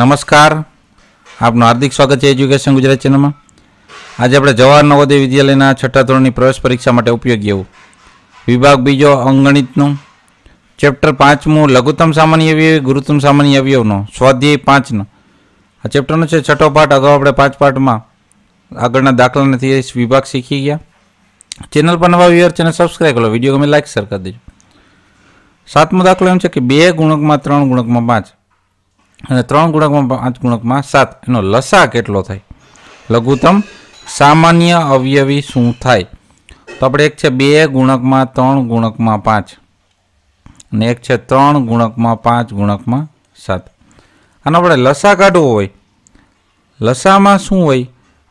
નમસ્કાર આપનું હાર્દિક સ્વાગત છે એજ્યુકેશન ગુજરાત ચેનલમાં આજે આપણે જવાહર નવોદય વિદ્યાલયના છઠ્ઠા ધોરણની પ્રવેશ પરીક્ષા માટે ઉપયોગી એવું વિભાગ બીજો અંગણિતનું ચેપ્ટર પાંચમું લઘુત્તમ સામાન્ય અવયવ ગુરુત્તમ સામાન્ય અવયવનો સ્વાધ્યાય પાંચનો આ ચેપ્ટરનો છે છઠ્ઠો પાઠ અગાઉ આપણે પાંચ પાઠમાં આગળના દાખલા દાખલાના વિભાગ શીખી ગયા ચેનલ પર નવા વ્યૂઅર ચેનલ સબસ્ક્રાઈબ કરો વિડીયો ગમે લાઇક શેર કરી દેજો સાતમો દાખલો એમ છે કે બે ગુણકમાં ત્રણ ગુણકમાં પાંચ અને ત્રણ ગુણકમાં પાંચ ગુણકમાં સાત એનો લસા કેટલો થાય લઘુત્તમ સામાન્ય અવયવી શું થાય તો આપણે એક છે બે ગુણકમાં ત્રણ ગુણકમાં પાંચ અને એક છે ત્રણ ગુણકમાં પાંચ ગુણકમાં સાત અને આપણે લસા કાઢવો હોય લસામાં શું હોય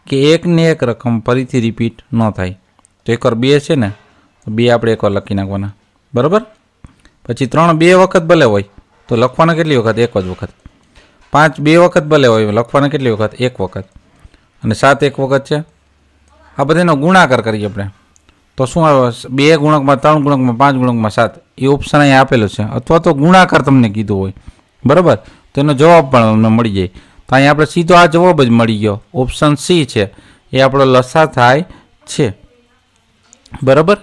કે એકને એક રકમ ફરીથી રિપીટ ન થાય તો એકવાર બે છે ને બે આપણે એકવાર લખી નાખવાના બરાબર પછી ત્રણ બે વખત ભલે હોય તો લખવાના કેટલી વખત એક જ વખત પાંચ બે વખત ભલે હોય લખવાના કેટલી વખત એક વખત અને સાત એક વખત છે આ બધાનો ગુણાકાર કરીએ આપણે તો શું આવે બે ગુણકમાં ત્રણ ગુણકમાં પાંચ ગુણકમાં સાત એ ઓપ્શન અહીંયા આપેલો છે અથવા તો ગુણાકાર તમને કીધું હોય બરાબર તો એનો જવાબ પણ અમને મળી જાય તો અહીંયા આપણે સીધો આ જવાબ જ મળી ગયો ઓપ્શન સી છે એ આપણો લસા થાય છે બરાબર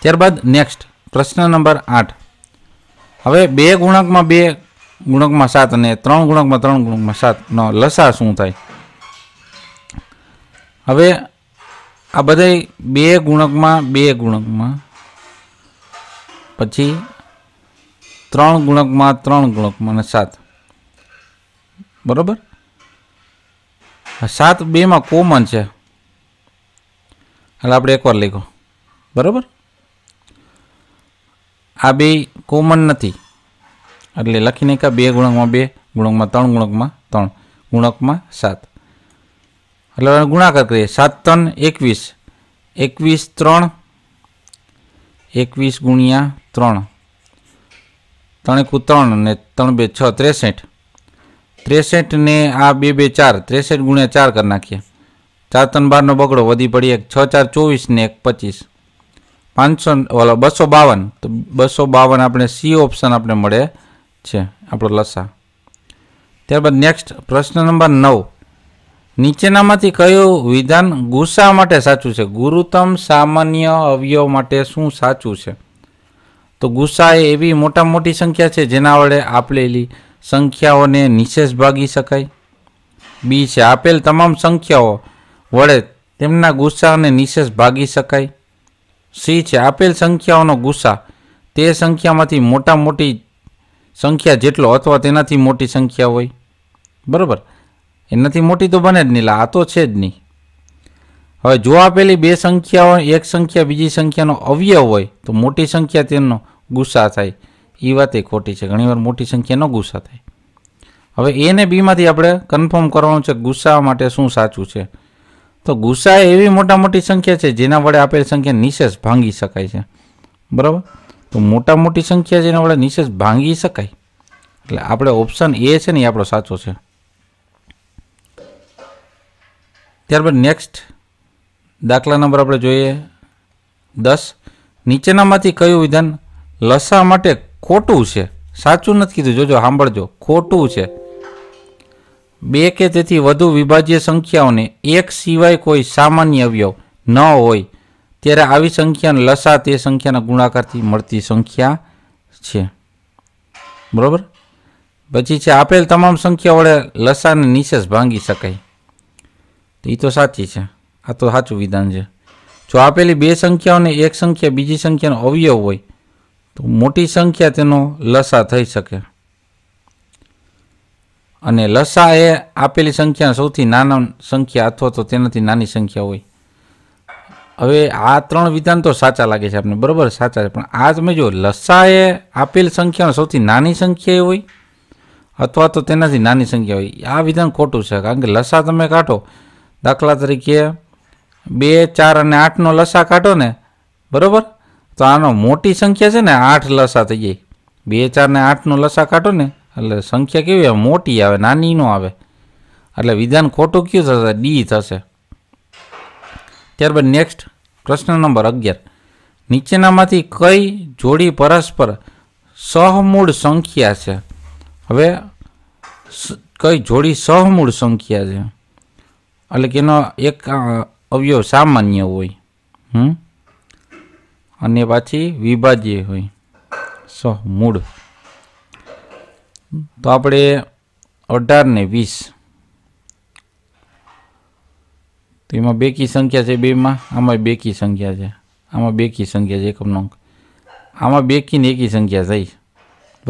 ત્યારબાદ નેક્સ્ટ પ્રશ્ન નંબર આઠ હવે બે ગુણકમાં બે ગુણકમાં સાત અને ત્રણ ગુણકમાં ત્રણ ગુણકમાં સાતનો લસા શું થાય હવે આ બધાય બે ગુણકમાં બે ગુણકમાં પછી ત્રણ ગુણકમાં ત્રણ ગુણકમાં અને સાત બરાબર સાત બેમાં કોમન છે એટલે આપણે એકવાર લખો બરાબર આ બે કોમન નથી એટલે લખી નાખ્યા બે ગુણકમાં બે ગુણકમાં ત્રણ ગુણકમાં ત્રણ ગુણકમાં સાત એટલે ગુણાકાર કરીએ સાત ત્રણ એકવીસ એકવીસ ત્રણ એકવીસ ગુણ્યા ત્રણ ત્રણ એકુ ત્રણ અને ત્રણ બે છ ત્રેસઠ ત્રેસઠને આ બે બે ચાર ત્રેસઠ ગુણ્યા ચાર કરી નાખીએ ચાર ત્રણ બારનો બગડો વધી પડી એક છ ચાર ચોવીસ ને એક પચીસ પાંચસો ઓલો બસો બાવન તો બસો બાવન આપણે સી ઓપ્શન આપણે મળે છે આપણો લસા ત્યારબાદ નેક્સ્ટ પ્રશ્ન નંબર નવ નીચેનામાંથી કયું વિધાન ગુસ્સા માટે સાચું છે ગુરુતમ સામાન્ય અવયવ માટે શું સાચું છે તો ગુસ્સા એ એવી મોટા મોટી સંખ્યા છે જેના વડે આપેલી સંખ્યાઓને નિશેષ ભાગી શકાય બી છે આપેલ તમામ સંખ્યાઓ વડે તેમના ગુસ્સાને નિશેષ ભાગી શકાય સી છે આપેલ સંખ્યાઓનો ગુસ્સા તે સંખ્યામાંથી મોટા મોટી સંખ્યા જેટલો અથવા તેનાથી મોટી સંખ્યા હોય બરાબર એનાથી મોટી તો બને જ નહીં આ તો છે જ નહીં હવે જો આપેલી બે સંખ્યાઓ એક સંખ્યા બીજી સંખ્યાનો અવયવ હોય તો મોટી સંખ્યા તેનો ગુસ્સા થાય એ વાત એ ખોટી છે ઘણીવાર મોટી સંખ્યાનો ગુસ્સા થાય હવે એને બીમાંથી આપણે કન્ફર્મ કરવાનું છે ગુસ્સા માટે શું સાચું છે તો ગુસા એવી મોટા મોટી સંખ્યા છે જેના વડે આપેલ સંખ્યા નિશેષ ભાંગી શકાય છે બરાબર તો મોટા મોટી સંખ્યા જેના વડે નિશેષ ભાંગી શકાય એટલે આપણે ઓપ્શન એ છે ને એ આપણો સાચો છે ત્યારબાદ નેક્સ્ટ દાખલા નંબર આપણે જોઈએ દસ નીચેનામાંથી કયું વિધાન લસા માટે ખોટું છે સાચું નથી કીધું જોજો સાંભળજો ખોટું છે બે કે તેથી વધુ વિભાજ્ય સંખ્યાઓને એક સિવાય કોઈ સામાન્ય અવયવ ન હોય ત્યારે આવી સંખ્યાને લસા તે સંખ્યાના ગુણાકારથી મળતી સંખ્યા છે બરાબર પછી છે આપેલ તમામ સંખ્યા વડે લસાને નિશેષ ભાંગી શકાય તો એ તો સાચી છે આ તો સાચું વિધાન છે જો આપેલી બે સંખ્યાઓને એક સંખ્યા બીજી સંખ્યાનો અવયવ હોય તો મોટી સંખ્યા તેનો લસા થઈ શકે અને લસા એ આપેલી સંખ્યા સૌથી નાના સંખ્યા અથવા તો તેનાથી નાની સંખ્યા હોય હવે આ ત્રણ વિધાન તો સાચા લાગે છે આપણે બરાબર સાચા છે પણ આ તમે જો લસા એ આપેલ સંખ્યા સૌથી નાની સંખ્યા હોય અથવા તો તેનાથી નાની સંખ્યા હોય આ વિધાન ખોટું છે કારણ કે લસા તમે કાઢો દાખલા તરીકે બે ચાર અને આઠનો લસા કાઢો ને બરાબર તો આનો મોટી સંખ્યા છે ને આઠ લસા થઈ જાય બે ચાર ને આઠનો લસા કાઢો ને એટલે સંખ્યા કેવી આવે મોટી આવે નાની ન આવે એટલે વિધાન ખોટું કયું થશે ડી થશે ત્યારબાદ નેક્સ્ટ પ્રશ્ન નંબર અગિયાર નીચેનામાંથી કઈ જોડી પરસ્પર સહમૂળ સંખ્યા છે હવે કઈ જોડી સહમૂળ સંખ્યા છે એટલે કે એનો એક અવયવ સામાન્ય હોય હમ અને પાછી વિભાજ્ય હોય સહમૂળ તો આપણે અઢાર ને વીસ તો એમાં બેકી સંખ્યા છે બેમાં આમાં બેકી સંખ્યા છે આમાં બેકી સંખ્યા છે એકમનો અંક આમાં ને એકી સંખ્યા થઈ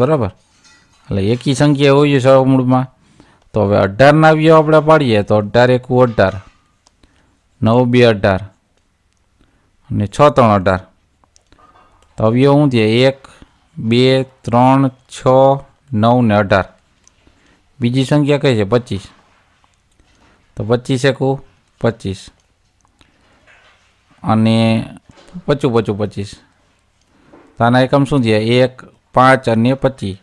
બરાબર એટલે એકી સંખ્યા હોય છે મૂળમાં તો હવે અઢારના અવયવ આપણે પાડીએ તો અઢાર એકું અઢાર નવ બે અઢાર અને છ ત્રણ અઢાર તો અવયવ શું થયા એક બે ત્રણ છ નવ ને અઢાર બીજી સંખ્યા કઈ છે પચીસ તો પચીસ એકું પચીસ અને પચું પચું પચીસ તો આના એકમ શું છે એક પાંચ અને પચીસ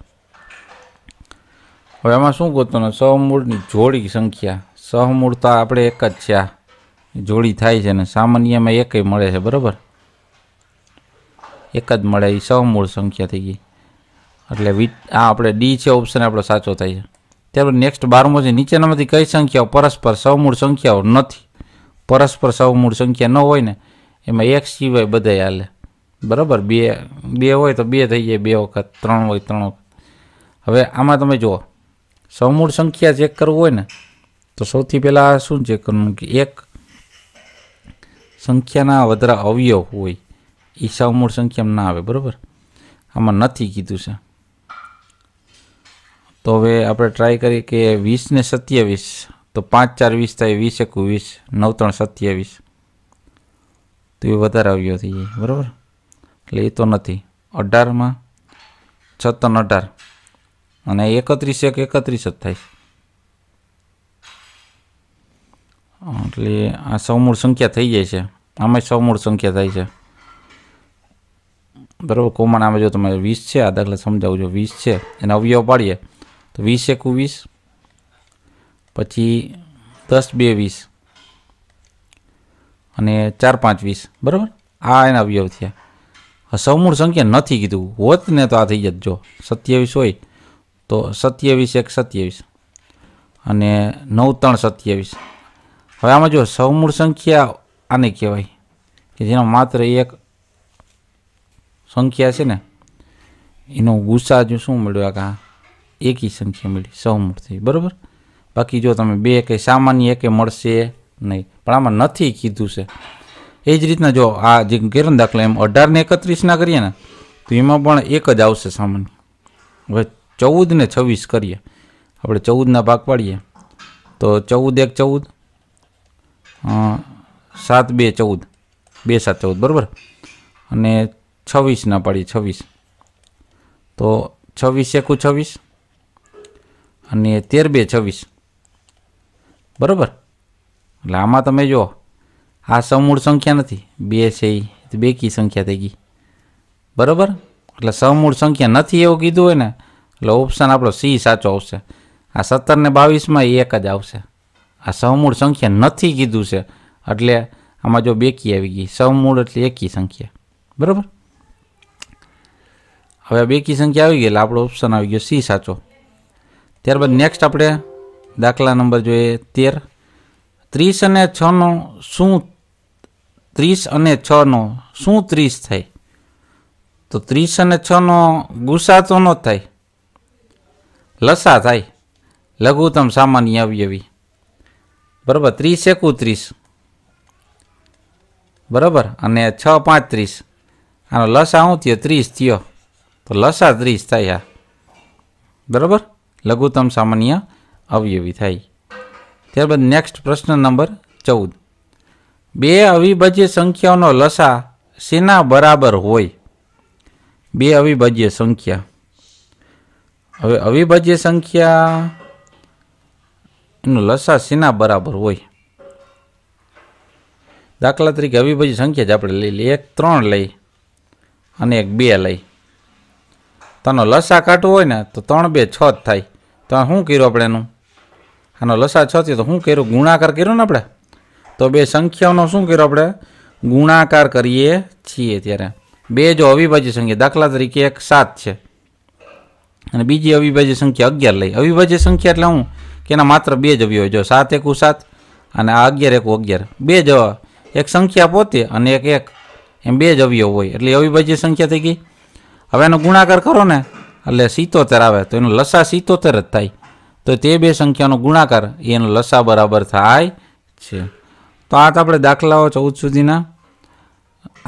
હવે આમાં શું ગોતવાનું સહમૂળની જોડી સંખ્યા સહમૂળ તો આપણે એક જ છે આ જોડી થાય છે ને સામાન્યમાં એકય મળે છે બરાબર એક જ મળે એ સહમૂળ સંખ્યા થઈ ગઈ એટલે આ આપણે ડી છે ઓપ્શન આપણો સાચો થાય છે ત્યારબાદ નેક્સ્ટ બારમો છે નીચેનામાંથી કઈ સંખ્યાઓ પરસ્પર સૌમૂળ સંખ્યાઓ નથી પરસ્પર સૌમૂળ સંખ્યા ન હોય ને એમાં એક સિવાય બધા હાલે બરાબર બે બે હોય તો બે થઈ જાય બે વખત ત્રણ હોય ત્રણ વખત હવે આમાં તમે જુઓ સૌમૂળ સંખ્યા ચેક કરવું હોય ને તો સૌથી પહેલાં શું ચેક કરવું કે એક સંખ્યાના વધારા અવયવ હોય એ સૌમૂળ સંખ્યામાં ના આવે બરાબર આમાં નથી કીધું છે તો હવે આપણે ટ્રાય કરીએ કે વીસને સત્યાવીસ તો પાંચ ચાર વીસ થાય વીસ એકું વીસ નવ ત્રણ સત્યાવીસ તો એ વધારે આવ્યો થઈ જાય બરાબર એટલે એ તો નથી અઢારમાં છત્તન અઢાર અને એકત્રીસ એક એકત્રીસ જ થાય એટલે આ સૌમૂળ સંખ્યા થઈ જાય છે આમાં સૌમૂળ સંખ્યા થાય છે બરાબર કોમણ આમાં જો તમારે વીસ છે આ દાખલા સમજાવજો વીસ છે એને અવયવ પાડીએ તો વીસ એકુ વીસ પછી દસ બે વીસ અને ચાર પાંચ વીસ બરાબર આ એના અવયવ થયા સૌમૂળ સંખ્યા નથી કીધું હોત ને તો આ થઈ જત જો સત્યાવીસ હોય તો સત્યાવીસ એક સત્યાવીસ અને નવ ત્રણ સત્યાવીસ હવે આમાં જો સૌમૂળ સંખ્યા આને કહેવાય કે જેનો માત્ર એક સંખ્યા છે ને એનો ગુસ્સા જો શું મળ્યો આ કાં એકી સંખ્યા મળી સૌમૂળ બરાબર બાકી જો તમે બે કે સામાન્ય કે મળશે નહીં પણ આમાં નથી કીધું છે એ જ રીતના જો આ જે ગેરન દાખલા એમ અઢારને એકત્રીસના કરીએ ને તો એમાં પણ એક જ આવશે સામાન્ય હવે ચૌદ ને છવ્વીસ કરીએ આપણે ચૌદના ભાગ પાડીએ તો ચૌદ એક ચૌદ સાત બે ચૌદ બે સાત ચૌદ બરાબર અને છવ્વીસના પાડીએ છવ્વીસ તો છવ્વીસ એકું છવ્વીસ અને તેર બે છવ્વીસ બરાબર એટલે આમાં તમે જુઓ આ સમૂળ સંખ્યા નથી બે છે એ બે કી સંખ્યા થઈ ગઈ બરાબર એટલે સમૂળ સંખ્યા નથી એવું કીધું હોય ને એટલે ઓપ્શન આપણો સી સાચો આવશે આ સત્તર ને બાવીસમાં એક જ આવશે આ સમૂળ સંખ્યા નથી કીધું છે એટલે આમાં જો બેકી આવી ગઈ સમૂળ એટલે એકી સંખ્યા બરાબર હવે બેકી સંખ્યા આવી ગઈ એટલે આપણો ઓપ્શન આવી ગયો સી સાચો ત્યારબાદ નેક્સ્ટ આપણે દાખલા નંબર જોઈએ તેર ત્રીસ અને છનો શું ત્રીસ અને છનો શું ત્રીસ થાય તો ત્રીસ અને છનો ગુસા તો ન થાય લસા થાય લઘુત્તમ સામાન્ય અવયવી બરાબર ત્રીસ એકું ત્રીસ બરાબર અને છ પાંચ ત્રીસ આનો લસા હું થયો ત્રીસ થયો તો લસા ત્રીસ થાય આ બરાબર લઘુત્તમ સામાન્ય અવયવી થાય ત્યારબાદ નેક્સ્ટ પ્રશ્ન નંબર ચૌદ બે અવિભાજ્ય સંખ્યાઓનો લસા શેના બરાબર હોય બે અવિભાજ્ય સંખ્યા હવે અવિભાજ્ય સંખ્યા એનો લસા શેના બરાબર હોય દાખલા તરીકે અવિભાજ્ય સંખ્યા જ આપણે લઈ લઈએ એક ત્રણ લઈ અને એક બે લઈ તનો લસા કાઢવો હોય ને તો ત્રણ બે છ જ થાય તો શું કર્યું આપણે એનું આનો લસા છ તો શું કર્યું ગુણાકાર કર્યો ને આપણે તો બે સંખ્યાઓનો શું કર્યો આપણે ગુણાકાર કરીએ છીએ ત્યારે બે જો અવિભાજ્ય સંખ્યા દાખલા તરીકે એક સાત છે અને બીજી અવિભાજ્ય સંખ્યા અગિયાર લઈ અવિભાજ્ય સંખ્યા એટલે હું કે એના માત્ર બે જ અવયવ જો સાત એકુ સાત અને આ અગિયાર એકુ અગિયાર બે જ એક સંખ્યા પોતે અને એક એક એમ બે જ અવયવ હોય એટલે અવિભાજ્ય સંખ્યા થઈ ગઈ હવે એનો ગુણાકાર કરો ને એટલે સિત્તોતેર આવે તો એનો લસા સિત્તોતેર જ થાય તો તે બે સંખ્યાનો ગુણાકાર એનો લસા બરાબર થાય છે તો આ તો આપણે દાખલાઓ ચૌદ સુધીના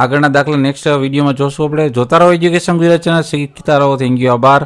આગળના દાખલા નેક્સ્ટ વિડીયોમાં જોશું આપણે જોતા રહો એજ્યુકેશન ગુજરાત ચેનલ શીખતા રહો થેન્ક યુ આભાર